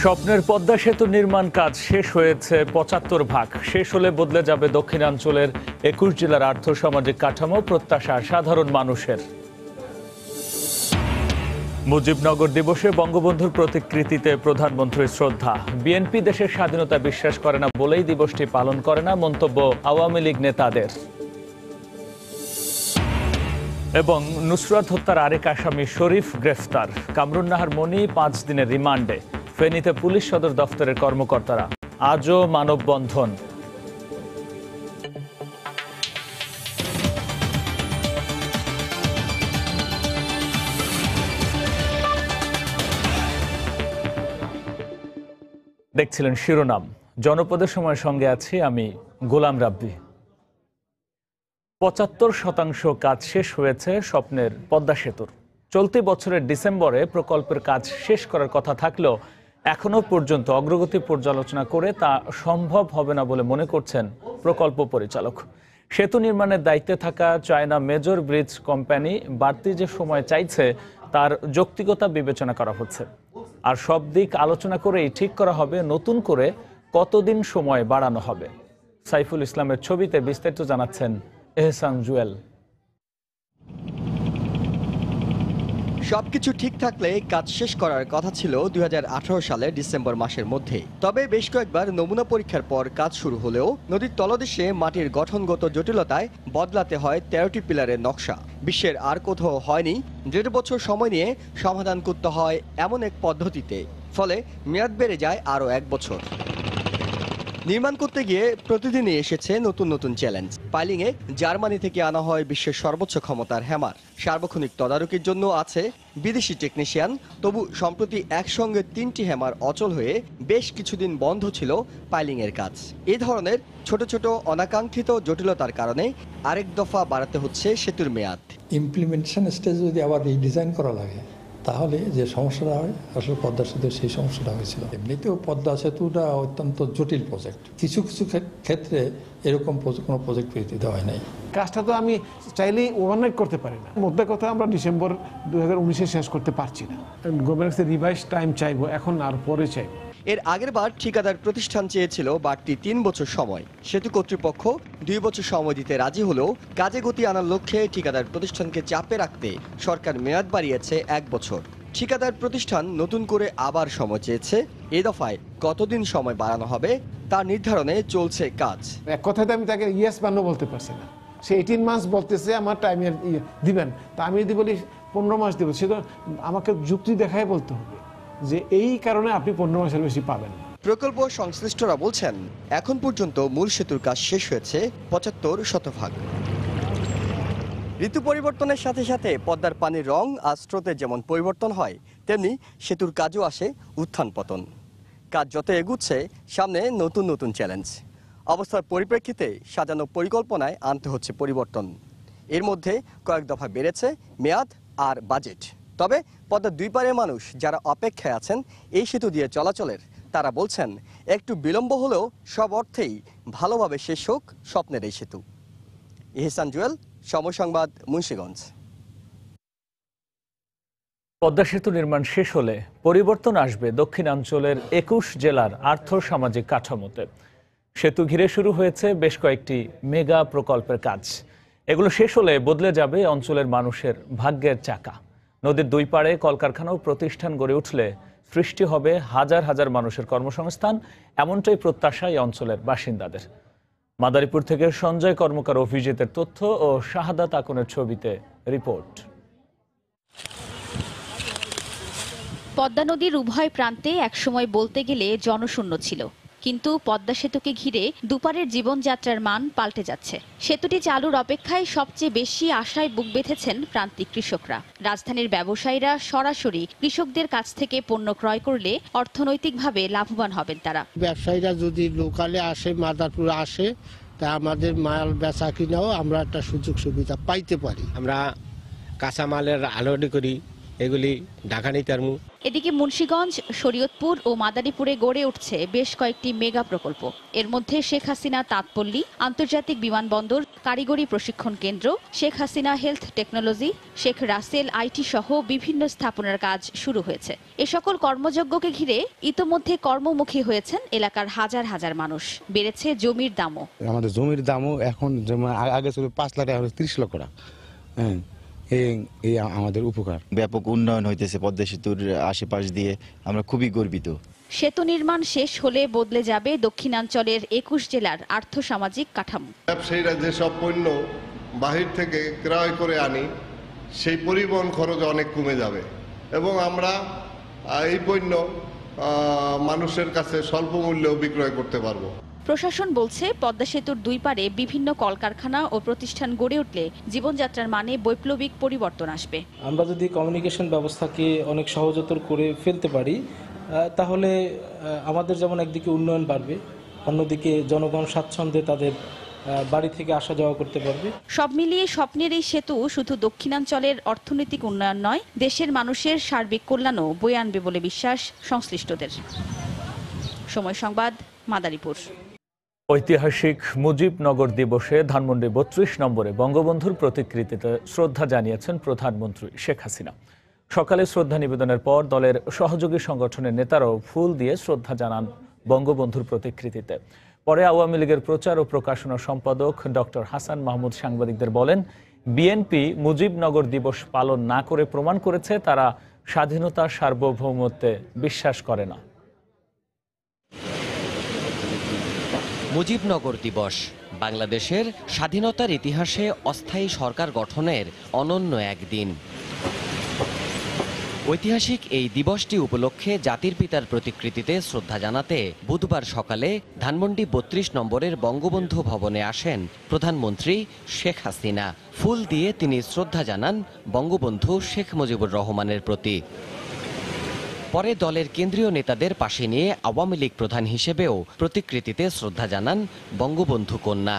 স্বপ্নের পদ্মা সেতু নির্মাণ কাজ শেষ হয়েছে পঁচাত্তর ভাগ শেষ হলে বদলে যাবে দক্ষিণাঞ্চলের একুশ জেলার আর্থ সামাজিক কাঠামো প্রত্যাশা সাধারণ মানুষের মুজিবনগর দিবসে বঙ্গবন্ধুর প্রতিকৃতিতে প্রধানমন্ত্রীর শ্রদ্ধা বিএনপি দেশের স্বাধীনতা বিশ্বাস করে না বলেই দিবসটি পালন করে না মন্তব্য আওয়ামী লীগ নেতাদের এবং নুসরাত হত্যার আরেক আসামি শরীফ গ্রেফতার কামরুন নাহার মনি পাঁচ দিনের রিমান্ডে ফেনীতে পুলিশ সদর দফতরের কর্মকর্তারা আজও মানববন্ধন দেখছিলেন শিরোনাম জনপদের সময় সঙ্গে আছি আমি গোলাম রাব্বি পঁচাত্তর শতাংশ কাজ শেষ হয়েছে স্বপ্নের পদ্মা সেতুর চলতি বছরের ডিসেম্বরে প্রকল্পের কাজ শেষ করার কথা থাকলেও এখনো পর্যন্ত অগ্রগতি পর্যালোচনা করে তা সম্ভব হবে না বলে মনে করছেন প্রকল্প পরিচালক সেতু নির্মাণের দায়িত্বে থাকা চায়না মেজর ব্রিজ কোম্পানি বাড়তি যে সময় চাইছে তার যৌক্তিকতা বিবেচনা করা হচ্ছে আর সব দিক আলোচনা করেই ঠিক করা হবে নতুন করে কতদিন সময় বাড়ানো হবে সাইফুল ইসলামের ছবিতে বিস্তারিত জানাচ্ছেন এহসান জুয়েল সবকিছু ঠিক থাকলে কাজ শেষ করার কথা ছিল দুই সালের ডিসেম্বর মাসের মধ্যেই তবে বেশ কয়েকবার নমুনা পরীক্ষার পর কাজ শুরু হলেও নদীর তলদেশে মাটির গঠনগত জটিলতায় বদলাতে হয় তেরোটি পিলারের নকশা বিশ্বের আর কোথাও হয়নি দেড় বছর সময় নিয়ে সমাধান করতে হয় এমন এক পদ্ধতিতে ফলে মেয়াদ বেড়ে যায় আরও এক বছর নির্মাণ করতে গিয়ে প্রতিদিনই এসেছে নতুন নতুন চ্যালেঞ্জ পাইলিংয়ে জার্মানি থেকে আনা হয় বিশ্বের সর্বোচ্চ ক্ষমতার হ্যামার সার্বক্ষণিক তদারকির জন্য আছে বিদেশি টেকনিশিয়ান তবু সম্প্রতি একসঙ্গে তিনটি হ্যামার অচল হয়ে বেশ কিছুদিন বন্ধ ছিল পাইলিংয়ের কাজ এ ধরনের ছোট ছোট অনাকাঙ্ক্ষিত জটিলতার কারণে আরেক দফা বাড়াতে হচ্ছে সেতুর মেয়াদ ইমপ্লিমেন্টেশন স্টেজ যদি আবার রিডিজাইন করা লাগে তাহলে যে সমস্যাটা হয় আসলে পদ্মা সেতু সেই সমস্যাটা হয়েছিল এমনিতেও পদ্মা সেতুটা অত্যন্ত জটিল প্রজেক্ট কিছু কিছু ক্ষেত্রে এরকম কোনো প্রজেক্ট দিতে হয় নাই কাজটা তো আমি চাইলেই ওভারনাইট করতে পারি না মধ্যে কথা আমরা ডিসেম্বর দু হাজার শেষ করতে পারছি না গভর্নমেন্ট রিভাইস টাইম চাইবো এখন আর পরে চাইবো এর আগের বার ঠিকাদার প্রতিষ্ঠান চেয়েছিল বাড়তি তিন বছর সময় সেতু কর্তৃপক্ষ দুই বছর সময় দিতে রাজি হলেও কাজে গতি আনার লক্ষ্যে ঠিকাদার প্রতিষ্ঠানকে চাপে রাখতে সরকার মেয়াদ বাড়িয়েছে এক বছর ঠিকাদার প্রতিষ্ঠান নতুন করে আবার সময় চেয়েছে এ দফায় কতদিন সময় বাড়ানো হবে তা নির্ধারণে চলছে কাজ এক কথাতে আমি তাকে ইয়েস বা নো বলতে পারছি না সে এইটিন মাস বলতেছে আমার টাইমের ইয়ে দিবেন তা আমি যদি বলি পনেরো মাস দেবো সে তো আমাকে যুক্তি দেখায় বলতে হবে যে এই কারণে আপনি পনেরো মাসের বেশি পাবেন প্রকল্প সংশ্লিষ্টরা বলছেন এখন পর্যন্ত মূল সেতুর কাজ শেষ হয়েছে পঁচাত্তর শতভাগ ঋতু পরিবর্তনের সাথে সাথে পদ্মার পানির রং আর স্রোতে যেমন পরিবর্তন হয় তেমনি সেতুর কাজও আসে উত্থান পতন কাজ যত এগুচ্ছে সামনে নতুন নতুন চ্যালেঞ্জ অবস্থার পরিপ্রেক্ষিতে সাজানো পরিকল্পনায় আনতে হচ্ছে পরিবর্তন এর মধ্যে কয়েক দফা বেড়েছে মেয়াদ আর বাজেট তবে পদ্মার দুই পারের মানুষ যারা অপেক্ষায় আছেন এই সেতু দিয়ে চলাচলের তারা বলছেন একটু বিলম্ব হলেও সব অর্থেই ভালোভাবে শেষ হোক স্বপ্নের এই সেতু ইহসান জুয়েল সমসংবাদ মুন্সীগঞ্জ পদ্মা সেতু নির্মাণ শেষ হলে পরিবর্তন আসবে দক্ষিণাঞ্চলের একুশ জেলার আর্থ সামাজিক কাঠামোতে সেতু ঘিরে শুরু হয়েছে বেশ কয়েকটি মেগা প্রকল্পের কাজ এগুলো শেষ হলে বদলে যাবে অঞ্চলের মানুষের ভাগ্যের চাকা নদীর দুই পাড়ে কলকারখানা ও প্রতিষ্ঠান গড়ে উঠলে সৃষ্টি হবে হাজার হাজার মানুষের কর্মসংস্থান এমনটাই প্রত্যাশা এই অঞ্চলের বাসিন্দাদের মাদারীপুর থেকে সঞ্জয় কর্মকার অভিজিতের তথ্য ও শাহাদাত আকনের ছবিতে রিপোর্ট পদ্মা নদীর উভয় প্রান্তে একসময় বলতে গেলে জনশূন্য ছিল কিন্তু পদ্মা সেতুকে ঘিরে দুপারের জীবনযাত্রার মান পাল্টে যাচ্ছে সেতুটি চালুর অপেক্ষায় সবচেয়ে বেশি আশায় বুক বেঁধেছেন প্রান্তিক কৃষকরা রাজধানীর ব্যবসায়ীরা সরাসরি কৃষকদের কাছ থেকে পণ্য ক্রয় করলে অর্থনৈতিকভাবে লাভবান হবেন তারা ব্যবসায়ীরা যদি লোকালে আসে মাদারপুর আসে তা আমাদের মাল বেচা কিনাও আমরা একটা সুযোগ সুবিধা পাইতে পারি আমরা কাঁচামালের আলোড়ি করি এগুলি ঢাকা নিতে এদিকে মুন্সীগঞ্জ শরীয়তপুর ও মাদারীপুরে গড়ে উঠছে বেশ কয়েকটি মেগা প্রকল্প এর মধ্যে শেখ হাসিনা তাঁতপল্লী আন্তর্জাতিক বিমানবন্দর কারিগরি প্রশিক্ষণ কেন্দ্র Sheikh Hasina health technology Sheikh Russel IT সহ বিভিন্ন স্থাপনার কাজ শুরু হয়েছে এ সকল কর্মযজ্ঞকে ঘিরে ইতোমধ্যে কর্মমুখী হয়েছেন এলাকার হাজার হাজার মানুষ বেড়েছে জমির দামও আমাদের জমির দামও এখন আগে ছিল পাঁচ লাখ এখন ত্রিশ লক্ষ টাকা হ্যাঁ এই আমাদের উপকার ব্যাপক উন্নয়ন হইতেছে পদ্মা সেতুর আশেপাশ দিয়ে আমরা খুবই গর্বিত সেতু নির্মাণ শেষ হলে বদলে যাবে দক্ষিণাঞ্চলের একুশ জেলার আর্থসামাজিক কাঠামো ব্যবসায়ীরা যেসব পণ্য বাহির থেকে ক্রয় করে আনি সেই পরিবহন খরচ অনেক কমে যাবে এবং আমরা এই পণ্য মানুষের কাছে স্বল্প মূল্যেও বিক্রয় করতে পারবো প্রশাসন বলছে পদ্মা সেতুর দুই পারে বিভিন্ন কলকারখানা ও প্রতিষ্ঠান গড়ে উঠলে জীবনযাত্রার মানে বৈপ্লবিক পরিবর্তন আসবে আমরা যদি কমিউনিকেশন ব্যবস্থাকে অনেক সহজতর করে ফেলতে পারি তাহলে আমাদের যেমন একদিকে উন্নয়ন বাড়বে অন্যদিকে জনগণ স্বাচ্ছন্দ্যে তাদের বাড়ি থেকে আসা যাওয়া করতে পারবে সব মিলিয়ে স্বপ্নের এই সেতু শুধু দক্ষিণাঞ্চলের অর্থনৈতিক উন্নয়ন নয় দেশের মানুষের সার্বিক কল্যাণও বয়ে আনবে বলে বিশ্বাস সংশ্লিষ্টদের সময় সংবাদ মাদারীপুর ঐতিহাসিক মুজিবনগর দিবসে ধানমন্ডি বত্রিশ নম্বরে বঙ্গবন্ধুর প্রতিকৃতিতে শ্রদ্ধা জানিয়েছেন প্রধানমন্ত্রী শেখ হাসিনা সকালে শ্রদ্ধা নিবেদনের পর দলের সহযোগী সংগঠনের নেতারাও ফুল দিয়ে শ্রদ্ধা জানান বঙ্গবন্ধুর প্রতিকৃতিতে পরে আওয়ামী লীগের প্রচার ও প্রকাশনা সম্পাদক ডক্টর হাসান মাহমুদ সাংবাদিকদের বলেন বিএনপি মুজিবনগর দিবস পালন না করে প্রমাণ করেছে তারা স্বাধীনতা সার্বভৌমত্বে বিশ্বাস করে না মুজিবনগর দিবস বাংলাদেশের স্বাধীনতার ইতিহাসে অস্থায়ী সরকার গঠনের অনন্য একদিন ঐতিহাসিক এই দিবসটি উপলক্ষে জাতির পিতার প্রতিকৃতিতে শ্রদ্ধা জানাতে বুধবার সকালে ধানমন্ডি বত্রিশ নম্বরের বঙ্গবন্ধু ভবনে আসেন প্রধানমন্ত্রী শেখ হাসিনা ফুল দিয়ে তিনি শ্রদ্ধা জানান বঙ্গবন্ধু শেখ মুজিবুর রহমানের প্রতি পরে দলের কেন্দ্রীয় নেতাদের পাশে নিয়ে আওয়ামী লীগ প্রধান হিসেবেও প্রতিকৃতিতে শ্রদ্ধা জানান বঙ্গবন্ধু কন্যা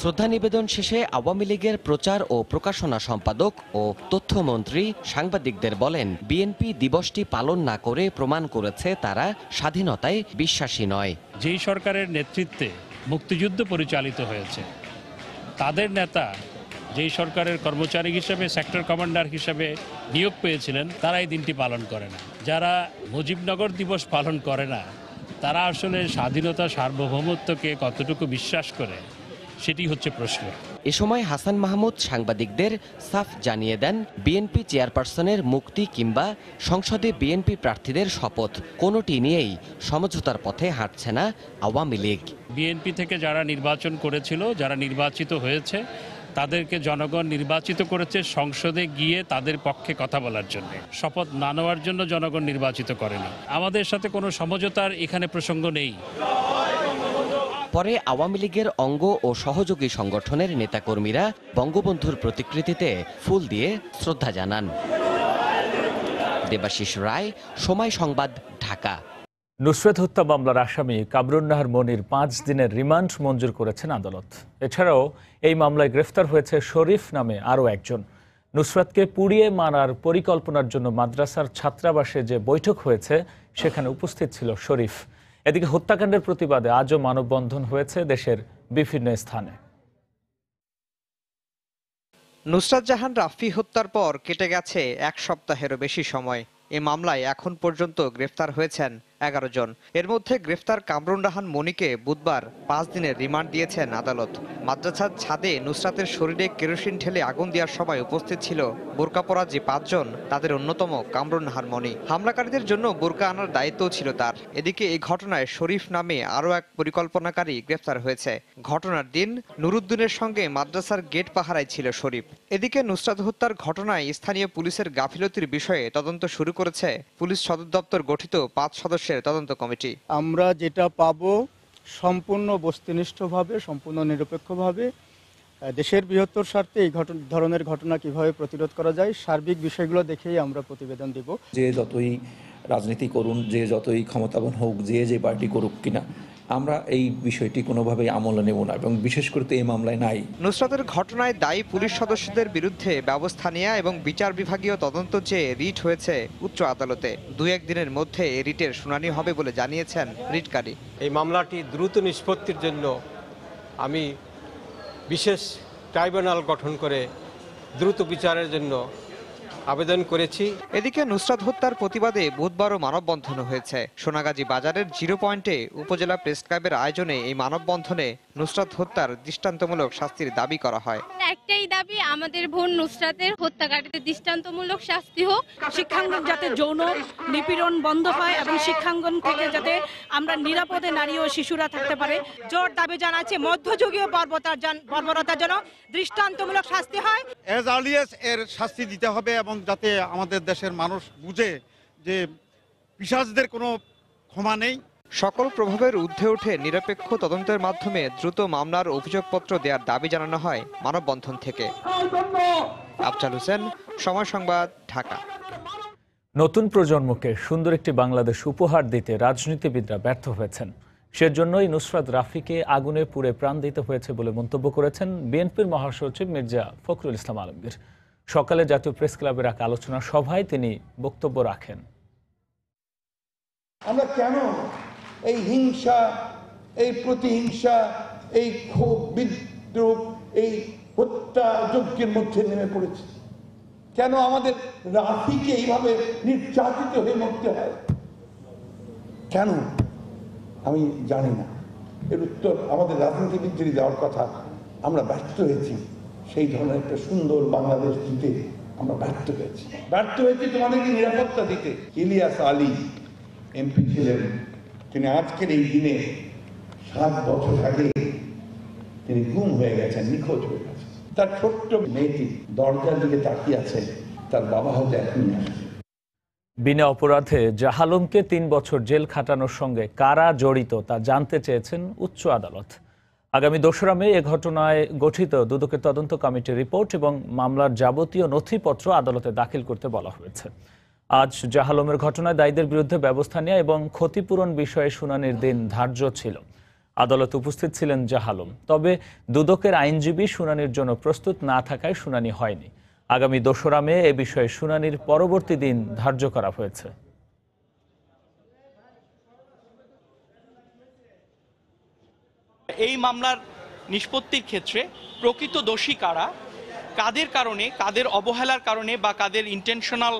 শ্রদ্ধা নিবেদন শেষে আওয়ামী লীগের প্রচার ও প্রকাশনা সম্পাদক ও তথ্যমন্ত্রী সাংবাদিকদের বলেন বিএনপি দিবসটি পালন না করে প্রমাণ করেছে তারা স্বাধীনতায় বিশ্বাসী নয় যেই সরকারের নেতৃত্বে মুক্তিযুদ্ধ পরিচালিত হয়েছে তাদের নেতা যেই সরকারের কর্মচারী হিসেবে সেক্টর কমান্ডার হিসেবে নিয়োগ পেয়েছিলেন তারা এই দিনটি পালন করে না যারা মুজিবনগর দিবস পালন করে না তারা আসলে স্বাধীনতা সার্বভৌমত্বকে কতটুকু বিশ্বাস করে সেটি হচ্ছে প্রশ্ন এ সময় হাসান মাহমুদ সাংবাদিকদের সাফ জানিয়ে দেন বিএনপি চেয়ারপারসনের মুক্তি কিংবা সংসদে বিএনপি প্রার্থীদের শপথ কোনোটি নিয়েই সমঝোতার পথে হাঁটছে না আওয়ামী লীগ বিএনপি থেকে যারা নির্বাচন করেছিল যারা নির্বাচিত হয়েছে তাদেরকে জনগণ নির্বাচিত করেছে সংসদে গিয়ে তাদের পক্ষে কথা বলার জন্য শপথ না নেওয়ার জন্য জনগণ নির্বাচিত করেনি আমাদের সাথে কোনো সমঝোতার এখানে প্রসঙ্গ নেই পরে আওয়ামী লীগের অঙ্গ ও সহযোগী সংগঠনের নেতাকর্মীরা বঙ্গবন্ধুর প্রতিকৃতিতে ফুল দিয়ে শ্রদ্ধা জানান দেবাশিস রায় সময় সংবাদ ঢাকা নুসরত হত্যা মামলার আসামি নাহার মনির পাঁচ দিনের রিমান্ড মঞ্জুর করেছেন আদালত এছাড়াও এই মামলায় গ্রেফতার হয়েছে শরীফ নামে আরও একজন নুসরাতকে পুড়িয়ে মারার পরিকল্পনার জন্য মাদ্রাসার ছাত্রাবাসে যে বৈঠক হয়েছে সেখানে উপস্থিত ছিল শরীফ এদিকে হত্যাকাণ্ডের প্রতিবাদে আজও মানববন্ধন হয়েছে দেশের বিভিন্ন স্থানে নুসরাত জাহান রাফি হত্যার পর কেটে গেছে এক সপ্তাহেরও বেশি সময় এ মামলায় এখন পর্যন্ত গ্রেফতার হয়েছেন এগারো জন এর মধ্যে গ্রেফতার কামরুন রাহান মনিকে বুধবার পাঁচ দিনের রিমান্ড দিয়েছেন আদালত মাদ্রাসার ছাদে নুসরাতের শরীরে কেরোসিন ঠেলে আগুন দেওয়ার সময় উপস্থিত ছিল বোরকা পরা যে পাঁচজন তাদের অন্যতম কামরুন রাহান মনি হামলাকারীদের জন্য বোরকা আনার দায়িত্ব ছিল তার এদিকে এই ঘটনায় শরীফ নামে আরও এক পরিকল্পনাকারী গ্রেফতার হয়েছে ঘটনার দিন নুরুদ্দিনের সঙ্গে মাদ্রাসার গেট পাহারায় ছিল শরীফ এদিকে নুসরাত হত্যার ঘটনায় স্থানীয় পুলিশের গাফিলতির বিষয়ে তদন্ত শুরু করেছে পুলিশ সদর দপ্তর গঠিত পাঁচ সদস্য অংশের তদন্ত কমিটি আমরা যেটা পাব সম্পূর্ণ বস্তুনিষ্ঠভাবে সম্পূর্ণ নিরপেক্ষভাবে দেশের বৃহত্তর স্বার্থে এই ঘটন ধরনের ঘটনা কিভাবে প্রতিরোধ করা যায় সার্বিক বিষয়গুলো দেখেই আমরা প্রতিবেদন দিব যে যতই রাজনীতি করুন যে যতই ক্ষমতাবান হোক যে যে পার্টি করুক কিনা আমরা এই বিষয়টি কোনোভাবে আমলে নেব না এবং বিশেষ করে তো এই মামলায় নাই নুসরাতের ঘটনায় দায়ী পুলিশ সদস্যদের বিরুদ্ধে ব্যবস্থা নেওয়া এবং বিচার বিভাগীয় তদন্ত চেয়ে রিট হয়েছে উচ্চ আদালতে দু একদিনের মধ্যে রিটের শুনানি হবে বলে জানিয়েছেন রিটকারী এই মামলাটি দ্রুত নিষ্পত্তির জন্য আমি বিশেষ ট্রাইব্যুনাল গঠন করে দ্রুত বিচারের জন্য আবেদন করেছি এদিকে নুসরাত হত্যার প্রতিবাদে বুধবারও মানববন্ধন হয়েছে সোনাগাজী বাজারের জিরো পয়েন্টে উপজেলা প্রেস ক্লাবের আয়োজনে এই মানববন্ধনে নুসরাত হত্যার দৃষ্টান্তমূলক শাস্তির দাবি করা হয় একটাই দাবি আমাদের বোন নুসরাতের হত্যাকারীদের দৃষ্টান্তমূলক শাস্তি হোক শিক্ষাঙ্গন যাতে যৌন নিপীড়ন বন্ধ হয় এবং শিক্ষাঙ্গন থেকে যাতে আমরা নিরাপদে নারী ও শিশুরা থাকতে পারে জোর দাবি জানাচ্ছে মধ্যযুগীয় বর্বতার বর্বরতার জন্য দৃষ্টান্তমূলক শাস্তি হয় এজ আর্লিয়েস্ট এর শাস্তি দিতে হবে এবং যাতে আমাদের দেশের মানুষ বুঝে যে পিসাজদের কোনো ক্ষমা নেই সকল প্রভাবের ঊর্ধ্বে উঠে নিরপেক্ষ তদন্তের মাধ্যমে দ্রুত মামলার অভিযোগপত্র দেওয়ার দাবি জানানো হয় মানববন্ধন থেকে আফজাল হোসেন সময় সংবাদ ঢাকা নতুন প্রজন্মকে সুন্দর একটি বাংলাদেশ উপহার দিতে রাজনীতিবিদরা ব্যর্থ হয়েছেন সেজন্যই নুসরাত রাফিকে আগুনে পুড়ে প্রাণ দিতে হয়েছে বলে মন্তব্য করেছেন বিএনপির মহাসচিব মির্জা ফখরুল ইসলাম আলমগীর সকালে জাতীয় প্রেস ক্লাবের এক আলোচনা সভায় তিনি বক্তব্য রাখেন আমরা কেন এই হিংসা এই প্রতিহিংসা এই ক্ষোভ বিদ্রোহ এই হত্যা যজ্ঞের মধ্যে নেমে পড়েছে কেন আমাদের রাফিকে এইভাবে নির্যাতিত হয়ে মরতে হয় কেন আমি জানি না এর উত্তর আমাদের রাজনীতিবিদদেরই দেওয়ার কথা আমরা ব্যর্থ হয়েছি সেই ধরনের একটা সুন্দর বাংলাদেশ দিতে আমরা ব্যর্থ হয়েছি ব্যর্থ হয়েছি তোমাদেরকে নিরাপত্তা দিতে ইলিয়াস আলী এমপি ছিলেন তিনি আজকের এই দিনে সাত বছর আগে তিনি গুম হয়ে গেছেন নিখোঁজ হয়ে গেছেন তার ছোট্ট মেয়েটি দরজার দিকে তাকিয়ে আছে তার বাবা হয়তো এখনই আসে বিনা অপরাধে জাহালুমকে তিন বছর জেল খাটানোর সঙ্গে কারা জড়িত তা জানতে চেয়েছেন উচ্চ আদালত আগামী দোসরা মে এ ঘটনায় গঠিত দুদকের তদন্ত কমিটির রিপোর্ট এবং মামলার যাবতীয় নথিপত্র আদালতে দাখিল করতে বলা হয়েছে আজ জাহালমের ঘটনায় দায়ীদের বিরুদ্ধে ব্যবস্থা নেওয়া এবং ক্ষতিপূরণ বিষয়ে শুনানির দিন ধার্য ছিল আদালত উপস্থিত ছিলেন জাহালম তবে দুদকের আইনজীবী শুনানির জন্য প্রস্তুত না থাকায় শুনানি হয়নি আগামী দোসরা মে এ বিষয়ে শুনানির পরবর্তী দিন ধার্য করা হয়েছে এই মামলার নিষ্পত্তির ক্ষেত্রে প্রকৃত দোষী কারা কাদের কারণে কাদের অবহেলার কারণে বা কাদের ইন্টেনশনাল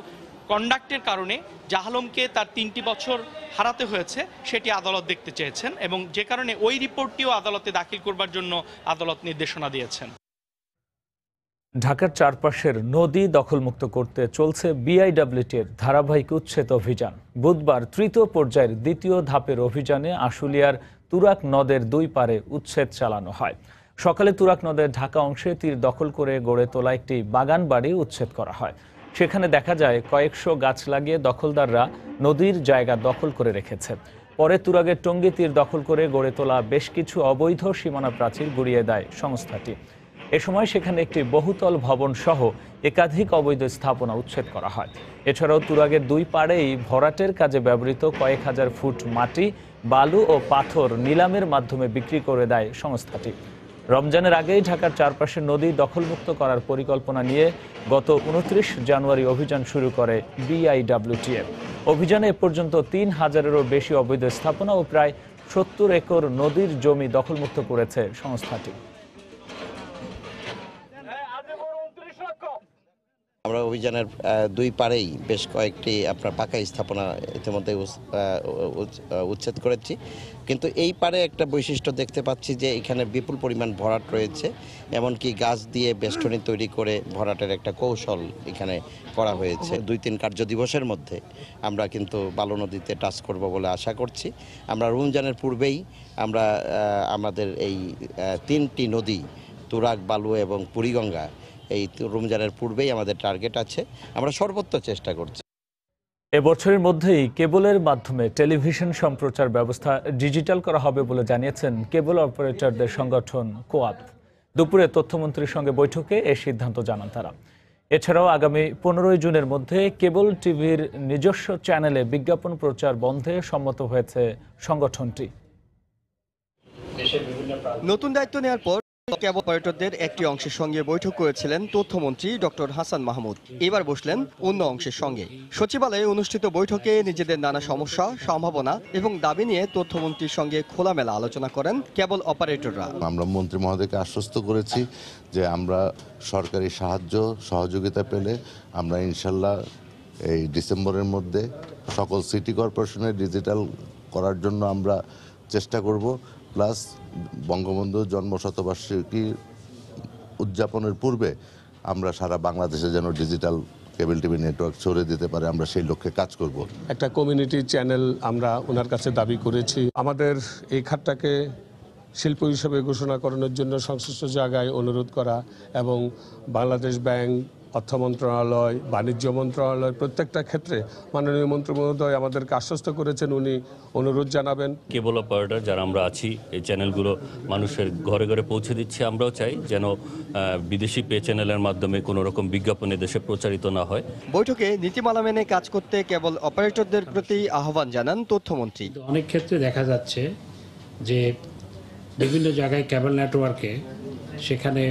কন্ডাক্টের কারণে জাহালমকে তার তিনটি বছর হারাতে হয়েছে সেটি আদালত দেখতে চেয়েছেন এবং যে কারণে ওই রিপোর্টটিও আদালতে দাখিল করবার জন্য আদালত নির্দেশনা দিয়েছেন ঢাকার চারপাশের নদী দখলমুক্ত করতে চলছে বিআইডাব্লিউটির ধারাবাহিক উচ্ছেদ অভিযান বুধবার তৃতীয় পর্যায়ের দ্বিতীয় ধাপের অভিযানে আশুলিয়ার তুরাক নদের দুই পারে উচ্ছেদ চালানো হয় সকালে তুরাক নদের ঢাকা অংশে তীর দখল করে গড়ে তোলা একটি বাগান বাড়ি উচ্ছেদ করা হয় সেখানে দেখা যায় কয়েকশো গাছ লাগিয়ে দখলদাররা নদীর জায়গা দখল করে রেখেছে পরে তুরাগের টঙ্গী তীর দখল করে গড়ে তোলা বেশ কিছু অবৈধ সীমানা প্রাচীর গুড়িয়ে দেয় সংস্থাটি এ সময় সেখানে একটি বহুতল ভবন সহ একাধিক অবৈধ স্থাপনা উচ্ছেদ করা হয় এছাড়াও তুরাগের দুই পাড়েই ভরাটের কাজে ব্যবহৃত কয়েক হাজার ফুট মাটি বালু ও পাথর নিলামের মাধ্যমে বিক্রি করে দেয় সংস্থাটি রমজানের আগেই ঢাকার চারপাশে নদী দখলমুক্ত করার পরিকল্পনা নিয়ে গত উনত্রিশ জানুয়ারি অভিযান শুরু করে বিআইডাব্লিউটিএফ অভিযানে এ পর্যন্ত তিন হাজারেরও বেশি অবৈধ স্থাপনা ও প্রায় সত্তর একর নদীর জমি দখলমুক্ত করেছে সংস্থাটি আমরা অভিযানের দুই পারেই বেশ কয়েকটি আপনার পাকা স্থাপনা ইতিমধ্যে উচ্ছেদ করেছি কিন্তু এই পারে একটা বৈশিষ্ট্য দেখতে পাচ্ছি যে এখানে বিপুল পরিমাণ ভরাট রয়েছে এমনকি গাছ দিয়ে বেষ্টনী তৈরি করে ভরাটের একটা কৌশল এখানে করা হয়েছে দুই তিন কার্য দিবসের মধ্যে আমরা কিন্তু বালু নদীতে টাচ করব বলে আশা করছি আমরা রমজানের পূর্বেই আমরা আমাদের এই তিনটি নদী তুরাক বালু এবং পুরীগঙ্গা এই রমজানের পূর্বেই আমাদের টার্গেট আছে আমরা সর্বোচ্চ চেষ্টা করছি এবছরের মধ্যেই কেবলের মাধ্যমে টেলিভিশন সম্প্রচার ব্যবস্থা ডিজিটাল করা হবে বলে জানিয়েছেন কেবল অপারেটরদের সংগঠন কোয়াপ দুপুরে তথ্যমন্ত্রীর সঙ্গে বৈঠকে এ সিদ্ধান্ত জানান তারা এছাড়াও আগামী পনেরোই জুনের মধ্যে কেবল টিভির নিজস্ব চ্যানেলে বিজ্ঞাপন প্রচার বন্ধে সম্মত হয়েছে সংগঠনটি নতুন দায়িত্ব নেওয়ার পর অপারেটরদের একটি অংশের সঙ্গে বৈঠক করেছিলেন তথ্যমন্ত্রী ডক্টর হাসান মাহমুদ এবার বসলেন অন্য অংশের সঙ্গে সচিবালয়ে অনুষ্ঠিত বৈঠকে নিজেদের নানা সমস্যা সম্ভাবনা এবং দাবি নিয়ে তথ্যমন্ত্রীর সঙ্গে খোলামেলা আলোচনা করেন কেবল অপারেটররা আমরা মন্ত্রী মহোদয়কে আশ্বস্ত করেছি যে আমরা সরকারি সাহায্য সহযোগিতা পেলে আমরা ইনশাল্লাহ এই ডিসেম্বরের মধ্যে সকল সিটি কর্পোরেশনের ডিজিটাল করার জন্য আমরা চেষ্টা করব প্লাস বঙ্গবন্ধুর শতবার্ষিকী উদযাপনের পূর্বে আমরা সারা বাংলাদেশে যেন ডিজিটাল কেবল টিভি নেটওয়ার্ক ছড়ে দিতে পারে আমরা সেই লক্ষ্যে কাজ করব একটা কমিউনিটি চ্যানেল আমরা ওনার কাছে দাবি করেছি আমাদের এই খাতটাকে শিল্প হিসেবে ঘোষণা করানোর জন্য সংশ্লিষ্ট জায়গায় অনুরোধ করা এবং বাংলাদেশ ব্যাংক অর্থ মন্ত্রণালয় বাণিজ্য মন্ত্রণালয় প্রত্যেকটা ক্ষেত্রে মাননীয় মন্ত্রী মহোদয় আমাদেরকে আশ্বস্ত করেছেন উনি অনুরোধ জানাবেন কেবল অপারেটার যারা আমরা আছি এই চ্যানেলগুলো মানুষের ঘরে ঘরে পৌঁছে দিচ্ছে আমরাও চাই যেন বিদেশি পে চ্যানেলের মাধ্যমে কোনো রকম বিজ্ঞাপনে দেশে প্রচারিত না হয় বৈঠকে নীতিমালা মেনে কাজ করতে কেবল অপারেটরদের প্রতি আহ্বান জানান তথ্যমন্ত্রী অনেক ক্ষেত্রে দেখা যাচ্ছে যে বিভিন্ন জায়গায় ক্যাবল নেটওয়ার্কে সেখানে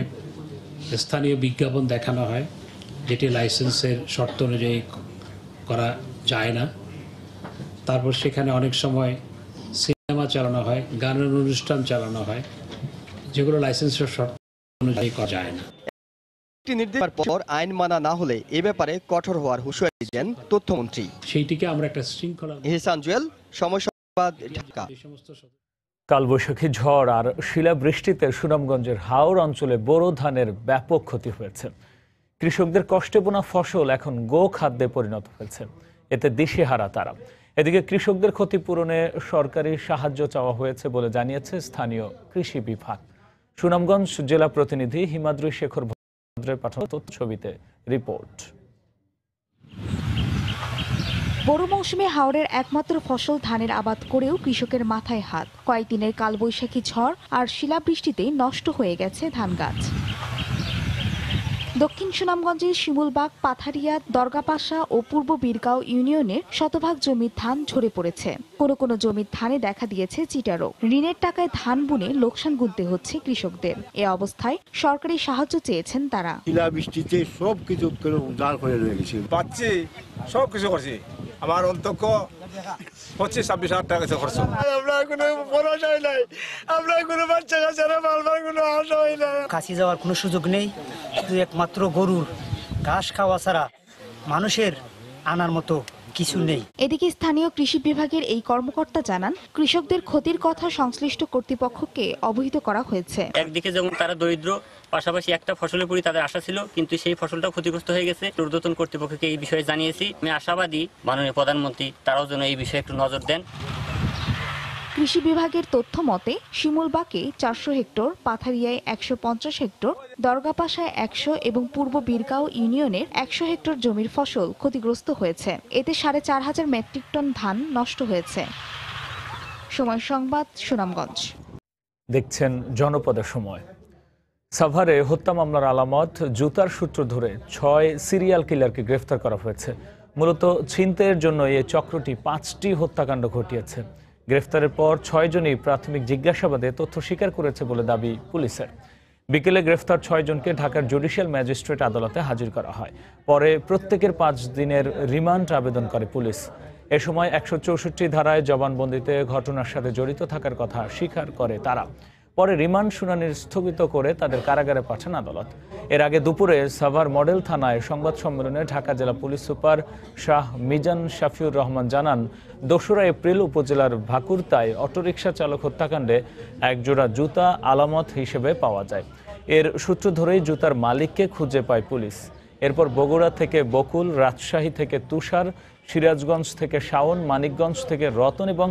স্থানীয় বিজ্ঞাপন দেখানো হয় যেটি লাইসেন্সের শর্ত অনুযায়ী করা যায় না তারপর সেখানে অনেক সময় সিনেমা চালানো হয় গানের অনুষ্ঠান চালানো হয় যেগুলো লাইসেন্সের শর্ত অনুযায়ী করা যায় না পর আইন মানা না হলে এ ব্যাপারে কঠোর হওয়ার হুঁশিয়ারি দেন তথ্যমন্ত্রী সেইটিকে আমরা একটা শৃঙ্খলা ইহসান জুয়েল সময় সংবাদ ঢাকা কালবৈশাখী ঝড় আর শিলাবৃষ্টিতে সুনামগঞ্জের হাওড় অঞ্চলে বোরো ধানের ব্যাপক ক্ষতি হয়েছে কৃষকদের কষ্টে বোনা ফসল এখন গো খাদ্যে পরিণত হয়েছে এতে দিশেহারা তারা এদিকে কৃষকদের ক্ষতিপূরণে সরকারি সাহায্য চাওয়া হয়েছে বলে জানিয়েছে স্থানীয় কৃষি বিভাগ সুনামগঞ্জ জেলা প্রতিনিধি হিমাদ্রী শেখর ভদ্রের পাঠানো ছবিতে রিপোর্ট বড় মৌসুমে হাওড়ের একমাত্র ফসল ধানের আবাদ করেও কৃষকের মাথায় হাত কয়েকদিনের কালবৈশাখী ঝড় আর শিলাবৃষ্টিতে নষ্ট হয়ে গেছে ধান গাছ দক্ষিণ সুনামগঞ্জের শিমুলবাগ পাথারিয়া দরগাপাশা ও পূর্ব বীরগাঁও ইউনিয়নের শতভাগ জমির ধান ঝরে পড়েছে কোনো কোনো জমির ধানে দেখা দিয়েছে চিটারো ঋণের টাকায় ধান বুনে লোকসান গুনতে হচ্ছে কৃষকদের এ অবস্থায় সরকারি সাহায্য চেয়েছেন তারা বৃষ্টিতে সব কিছু দাঁড় করে পাচ্ছি সব কিছু করছি আমার অন্তক্ষ পঁচিশ ছাব্বিশ হাজার টাকা খরচ আমরা কোনো ভরসাই নাই আমরা কোনো বাচ্চা কাছে বারবার কোনো আশাই নাই কাছে যাওয়ার কোনো সুযোগ নেই শুধু একমাত্র গরুর ঘাস খাওয়া ছাড়া মানুষের আনার মতো কিছু নেই এদিকে স্থানীয় কৃষি বিভাগের এই কর্মকর্তা জানান কৃষকদের ক্ষতির কথা সংশ্লিষ্ট কর্তৃপক্ষকে অবহিত করা হয়েছে একদিকে যেমন তারা দরিদ্র পাশাপাশি একটা ফসলের পরি তাদের আশা ছিল কিন্তু সেই ফসলটা ক্ষতিগ্রস্ত হয়ে গেছে ঊর্ধ্বতন কর্তৃপক্ষকে এই বিষয়ে জানিয়েছি আমি আশাবাদী মাননীয় প্রধানমন্ত্রী তারাও যেন এই বিষয়ে একটু নজর দেন কৃষি বিভাগের তথ্য মতে শিমুলবাকে চারশো হেক্টর পাথারিয়ায় একশো পঞ্চাশ হেক্টর দরগাপাশায় একশো এবং পূর্ব বীরগাঁও ইউনিয়নের একশো হেক্টর জমির ফসল ক্ষতিগ্রস্ত হয়েছে এতে সাড়ে চার হাজার মেট্রিক টন ধান নষ্ট হয়েছে সময় সংবাদ সুনামগঞ্জ দেখছেন জনপদের সময় সাভারে হত্যা মামলার আলামত জুতার সূত্র ধরে ছয় সিরিয়াল কিলারকে গ্রেফতার করা হয়েছে মূলত ছিনতাইয়ের জন্য এই চক্রটি পাঁচটি হত্যাকাণ্ড ঘটিয়েছে গ্রেফতারের পর ছয়জনই প্রাথমিক জিজ্ঞাসাবাদে তথ্য স্বীকার করেছে বলে দাবি পুলিশের বিকেলে গ্রেফতার ছয়জনকে ঢাকার জুডিশিয়াল ম্যাজিস্ট্রেট আদালতে হাজির করা হয় পরে প্রত্যেকের পাঁচ দিনের রিমান্ড আবেদন করে পুলিশ এ সময় একশো ধারায় জবানবন্দিতে ঘটনার সাথে জড়িত থাকার কথা স্বীকার করে তারা পরে রিমান্ড শুনানির স্থগিত করে তাদের কারাগারে পাঠান আদালত এর আগে দুপুরে সাভার মডেল থানায় সংবাদ সম্মেলনে ঢাকা জেলা পুলিশ সুপার শাহ মিজান শাফিউর রহমান জানান দোসরা এপ্রিল উপজেলার ভাকুরতায় অটোরিকশা চালক হত্যাকাণ্ডে একজোড়া জুতা আলামত হিসেবে পাওয়া যায় এর সূত্র ধরেই জুতার মালিককে খুঁজে পায় পুলিশ এরপর বগুড়া থেকে বকুল রাজশাহী থেকে তুষার সিরাজগঞ্জ থেকে শাওন মানিকগঞ্জ থেকে রতন এবং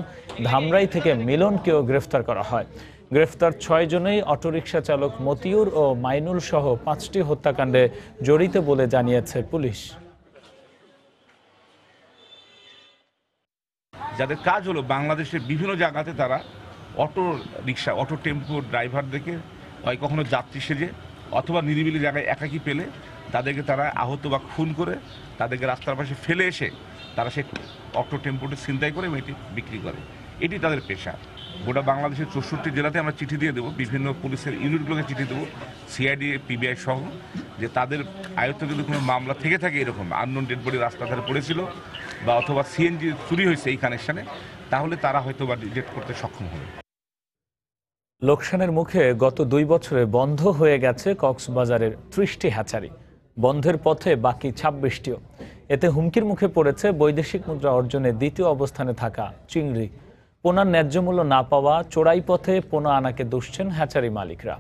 ধামরাই থেকে মিলনকেও গ্রেফতার করা হয় গ্রেফতার ছয় জনেই অটোরিকশা চালক মতিউর ও মাইনুল সহ পাঁচটি হত্যাকাণ্ডে জড়িত বলে জানিয়েছে পুলিশ যাদের কাজ হলো বাংলাদেশের বিভিন্ন জায়গাতে তারা auto rickshaw auto tempo driver দেখে হয় কখনো যাত্রী সেজে অথবা নিরিবিলি জায়গায় একাকি পেলে তাদেরকে তারা আহত বা খুন করে তাদেরকে রাস্তার পাশে ফেলে এসে তারা সে অটো টেম্পোটি ছিনতাই করে এবং এটি বিক্রি করে এটি তাদের পেশা গোটা বাংলাদেশের চৌষট্টি জেলাতে আমরা চিঠি দিয়ে দেবো বিভিন্ন পুলিশের ইউনিটগুলোকে চিঠি দেবো সিআইডি পিবিআই সহ যে তাদের আয়ত্ত যদি কোনো মামলা থেকে থাকে এরকম আননোন ডেড বডি ধারে পড়েছিল বা অথবা সিএনজি চুরি হয়েছে এই কানেকশানে তাহলে তারা হয়তো বা ডিটেক্ট করতে সক্ষম হবে লোকসানের মুখে গত দুই বছরে বন্ধ হয়ে গেছে কক্সবাজারের ত্রিশটি হ্যাচারি বন্ধের পথে বাকি ছাব্বিশটিও এতে হুমকির মুখে পড়েছে বৈদেশিক মুদ্রা অর্জনে দ্বিতীয় অবস্থানে থাকা চিংড়ি পোনার ন্যায্য মূল্য না পাওয়া চোরাই পথে পোনা আনাকে দুষছেন হ্যাচারি মালিকরা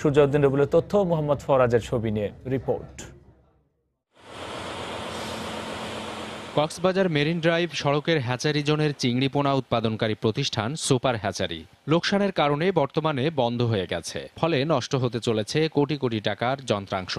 সূর্যউদ্দিন রবুলের তথ্য মোহাম্মদ ফরাজের ছবি নিয়ে রিপোর্ট কক্সবাজার মেরিন ড্রাইভ সড়কের হ্যাচারি জোনের চিংড়ি পোনা উৎপাদনকারী প্রতিষ্ঠান সুপার হ্যাচারি লোকসানের কারণে বর্তমানে বন্ধ হয়ে গেছে ফলে নষ্ট হতে চলেছে কোটি কোটি টাকার যন্ত্রাংশ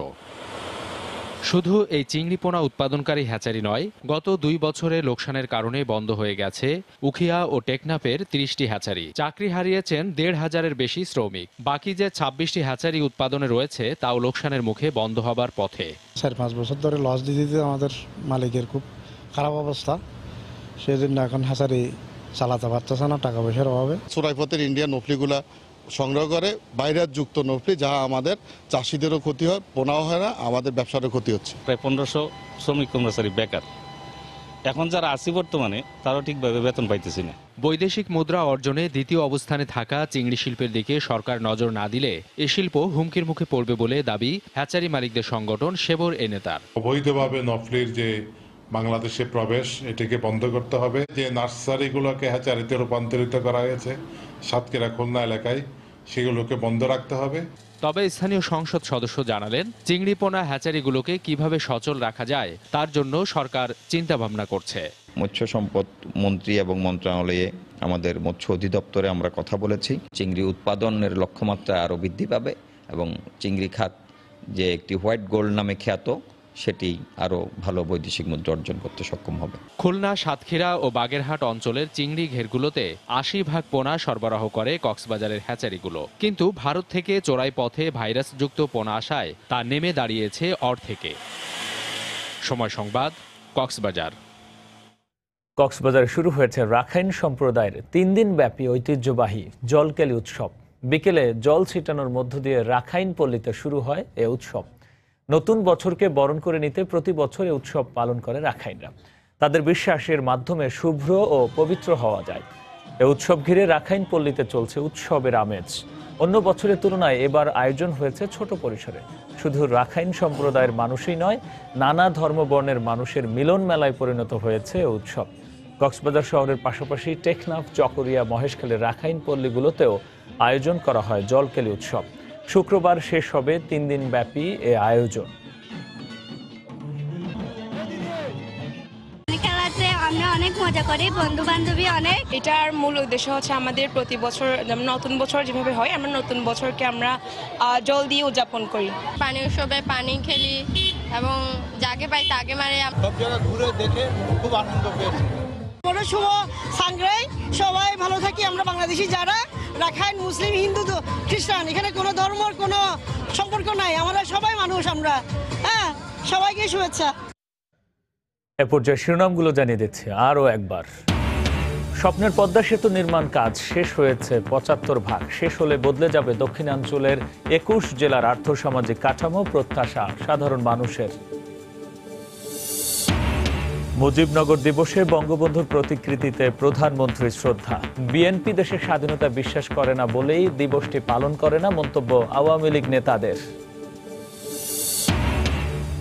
শুধু এই চিংড়িপোনা উৎপাদনকারী হ্যাচারি নয় গত দুই বছরে লোকসানের কারণে বন্ধ হয়ে গেছে উখিয়া ও টেকনাফের তিরিশটি হ্যাচারি চাকরি হারিয়েছেন দেড় হাজারের বেশি শ্রমিক বাকি যে ছাব্বিশটি হ্যাচারি উৎপাদনে রয়েছে তাও লোকসানের মুখে বন্ধ হবার পথে চার পাঁচ বছর ধরে লস দিতে দিতে আমাদের মালিকের খুব খারাপ অবস্থা সেজন্য এখন হ্যাচারি চালাতে পারতেছে না টাকা পয়সার অভাবে চোরাইপথের পথের ইন্ডিয়ান নফলিগুলা সংগ্রহ করে বাইরের যুক্ত নফরি যা আমাদের চাষিদেরও ক্ষতি হয় পোনাও হয় না আমাদের ব্যবসারও ক্ষতি হচ্ছে প্রায় পনেরোশো শ্রমিক কর্মচারী বেকার এখন যারা আসি বর্তমানে তারও ঠিকভাবে বেতন পাইতেছি না বৈদেশিক মুদ্রা অর্জনে দ্বিতীয় অবস্থানে থাকা চিংড়ি শিল্পের দিকে সরকার নজর না দিলে এ শিল্প হুমকির মুখে পড়বে বলে দাবি হ্যাচারি মালিকদের সংগঠন সেবর এ নেতার অবৈধভাবে নফলির যে বাংলাদেশে প্রবেশ এটিকে বন্ধ করতে হবে যে নার্সারিগুলোকে হ্যাচারিতে রূপান্তরিত করা হয়েছে সাতকেরা খুলনা এলাকায় সেগুলোকে বন্ধ রাখতে হবে তবে স্থানীয় সংসদ সদস্য জানালেন চিংড়িপোনা হ্যাচারিগুলোকে কিভাবে সচল রাখা যায় তার জন্য সরকার চিন্তা ভাবনা করছে মৎস্য সম্পদ মন্ত্রী এবং মন্ত্রণালয়ে আমাদের মৎস্য অধিদপ্তরে আমরা কথা বলেছি চিংড়ি উৎপাদনের লক্ষ্যমাত্রা আরও বৃদ্ধি পাবে এবং চিংড়ি খাত যে একটি হোয়াইট গোল্ড নামে খ্যাত সেটি আরও ভালো বৈদেশিক মুদ্রা অর্জন করতে সক্ষম হবে খুলনা সাতক্ষীরা ও বাগেরহাট অঞ্চলের চিংড়ি ঘেরগুলোতে আশি ভাগ পোনা সরবরাহ করে কক্সবাজারের হ্যাচারিগুলো কিন্তু ভারত থেকে চোরাই পথে ভাইরাসযুক্ত পোনা আসায় তা নেমে দাঁড়িয়েছে অর্ধেকে সময় সংবাদ কক্সবাজার কক্সবাজারে শুরু হয়েছে রাখাইন সম্প্রদায়ের তিন দিন ব্যাপী ঐতিহ্যবাহী জলকেলি উৎসব বিকেলে জল ছিটানোর মধ্য দিয়ে রাখাইন পল্লীতে শুরু হয় এ উৎসব নতুন বছরকে বরণ করে নিতে প্রতি বছর উৎসব পালন করে রাখাইনরা তাদের বিশ্বাসের মাধ্যমে শুভ্র ও পবিত্র হওয়া যায় এ উৎসব ঘিরে রাখাইন পল্লীতে চলছে উৎসবের আমেজ অন্য বছরের তুলনায় এবার আয়োজন হয়েছে ছোট পরিসরে শুধু রাখাইন সম্প্রদায়ের মানুষই নয় নানা ধর্মবর্ণের মানুষের মিলন মেলায় পরিণত হয়েছে উৎসব কক্সবাজার শহরের পাশাপাশি টেকনাফ চকরিয়া মহেশখালী রাখাইন পল্লীগুলোতেও আয়োজন করা হয় জলকেলি উৎসব শুক্রবার শেষ হবে তিন দিন ব্যাপী এ আয়োজন আমরা অনেক মজা করি অনেক এটার মূল উদ্দেশ্য হচ্ছে আমাদের প্রতি বছর নতুন বছর যেভাবে হয় আমরা নতুন বছরকে আমরা জল দিয়ে উদযাপন করি পানি উৎসবে পানি খেলি এবং যাকে পাই ঘুরে দেখে খুব আনন্দ সবাই ভালো থাকি আমরা বাংলাদেশি যারা রাখাইন মুসলিম হিন্দু খ্রিস্টান এখানে কোনো ধর্ম কোনো সম্পর্ক নাই আমরা সবাই মানুষ আমরা হ্যাঁ সবাইকে শুভেচ্ছা এ পর্যায়ে শিরোনামগুলো জানিয়ে দিচ্ছি আরও একবার স্বপ্নের পদ্মা সেতু নির্মাণ কাজ শেষ হয়েছে পঁচাত্তর ভাগ শেষ হলে বদলে যাবে দক্ষিণাঞ্চলের একুশ জেলার আর্থসামাজিক কাঠামো প্রত্যাশা সাধারণ মানুষের মুজিবনগর দিবসে বঙ্গবন্ধুর প্রতিকৃতিতে প্রধানমন্ত্রী শ্রদ্ধা বিএনপি দেশের স্বাধীনতা বিশ্বাস করে না বলেই দিবসটি পালন করে না মন্তব্য আওয়ামী লীগ নেতাদের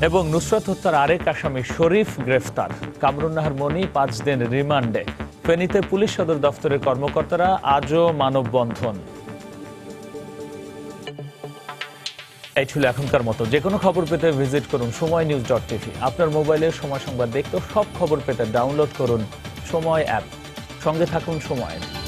এবং নুসরত হত্যার আরেক আসামি শরীফ গ্রেফতার কামরুন্নাহার মনি পাঁচ দিন রিমান্ডে ফেনীতে পুলিশ সদর দফতরের কর্মকর্তারা আজও মানববন্ধন এই ছিল এখনকার মতো যে কোনো খবর পেতে ভিজিট করুন সময় নিউজ ডট টিভি আপনার মোবাইলে সময় সংবাদ দেখতে সব খবর পেতে ডাউনলোড করুন সময় অ্যাপ সঙ্গে থাকুন সময়